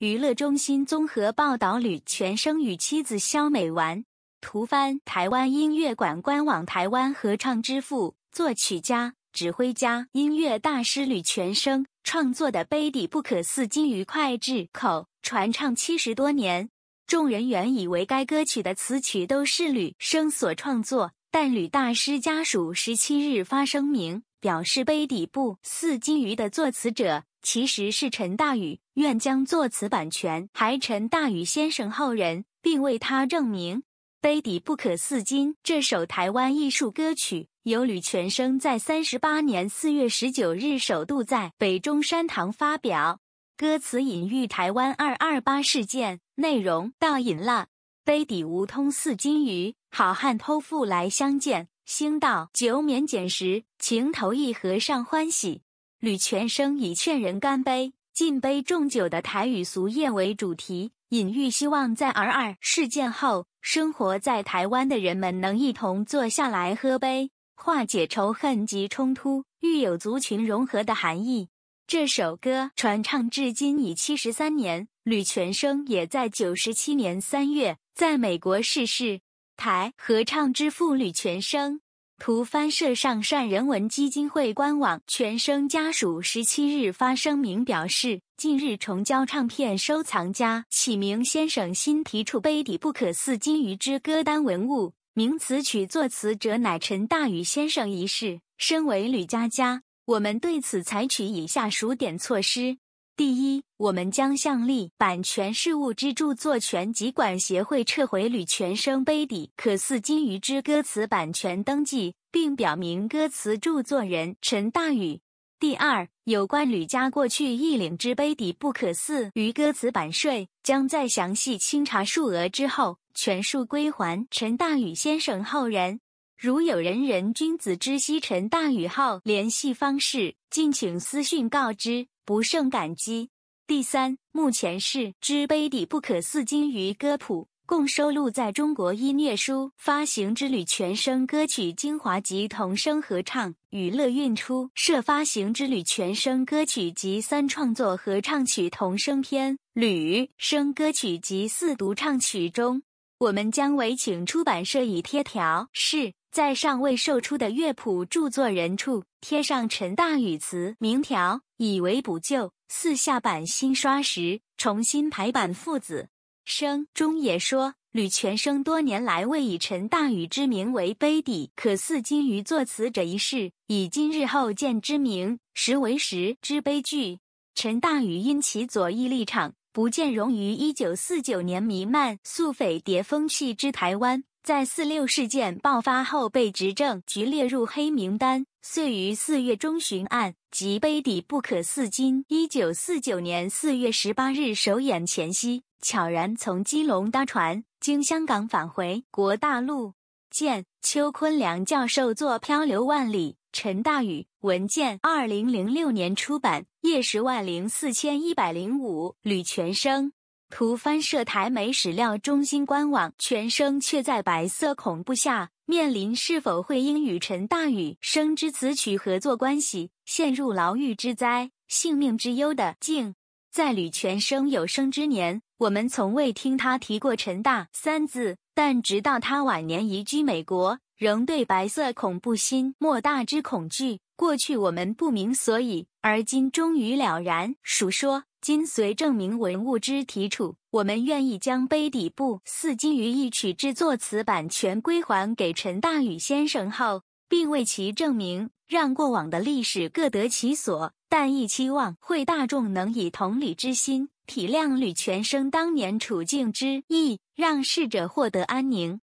娱乐中心综合报道：吕全生与妻子肖美完，图翻台湾音乐馆官网。台湾合唱之父、作曲家、指挥家、音乐大师吕全生创作的《杯底不可思金鱼》脍炙口，传唱七十多年。众人原以为该歌曲的词曲都是吕生所创作，但吕大师家属十七日发声明表示，《杯底不似金鱼》的作词者其实是陈大宇。愿将作词版权还陈大禹先生后人，并为他证明杯底不可饲金。这首台湾艺术歌曲由吕全生在三十八年四月十九日首度在北中山堂发表。歌词隐喻台湾二二八事件，内容倒引了杯底无通似金鱼，好汉剖腹来相见。星道酒免检时，情投意合尚欢喜。吕全生以劝人干杯。敬杯重酒的台语俗谚为主题，隐喻希望在“二二事件”后，生活在台湾的人们能一同坐下来喝杯，化解仇恨及冲突，育有族群融合的含义。这首歌传唱至今已七十三年，吕全生也在九十七年三月在美国逝世。台合唱之父吕全生。图翻摄上善人文基金会官网，全生家属十七日发声明表示，近日重交唱片收藏家启明先生新提出杯底不可似金鱼之歌单文物，名词曲作词者乃陈大宇先生一事，身为吕佳佳，我们对此采取以下数点措施。第一，我们将向立版权事务之著作权及管协会撤回吕全生杯底《可似金鱼》之歌词版权登记，并表明歌词著作人陈大宇。第二，有关吕家过去一领之杯底《不可似》于歌词版税，将在详细清查数额之后，全数归还陈大宇先生后人。如有人人君子之惜陈大宇号联系方式，敬请私讯告知。不胜感激。第三，目前是之杯底不可似金鱼歌谱，共收录在中国音乐书发行之旅全声歌曲精华集童声合唱娱乐运出设发行之旅全声歌曲及三创作合唱曲童声篇旅声歌曲及四独唱曲中，我们将委请出版社以贴条是。在尚未售出的乐谱著作人处贴上陈大宇词名条，以为补救。四下版新刷时，重新排版父子。生中也说，吕全生多年来未以陈大宇之名为碑底，可似今于作词者一事，以今日后见之名实为实之悲剧。陈大禹因其左翼立场。不见容于一九四九年，弥漫素匪叠风气之台湾，在四六事件爆发后被执政局列入黑名单，遂于四月中旬案及杯底不可肆金。一九四九年四月十八日首演前夕，悄然从基隆搭船经香港返回国大陆，见邱坤良教授坐漂流万里。陈大宇，文件，二零零六年出版，页十万零四千一百零五。吕全生图翻摄台媒史料中心官网。全生却在白色恐怖下面临是否会因与陈大宇生之词曲合作关系陷入牢狱之灾、性命之忧的境。在吕全生有生之年，我们从未听他提过陈大三字，但直到他晚年移居美国。仍对白色恐怖心莫大之恐惧。过去我们不明，所以而今终于了然。蜀说：今随证明文物之提出，我们愿意将碑底部《似金鱼一曲》之作词版权归还给陈大羽先生后，并为其证明，让过往的历史各得其所。但亦期望会大众能以同理之心体谅吕全生当年处境之意，让逝者获得安宁。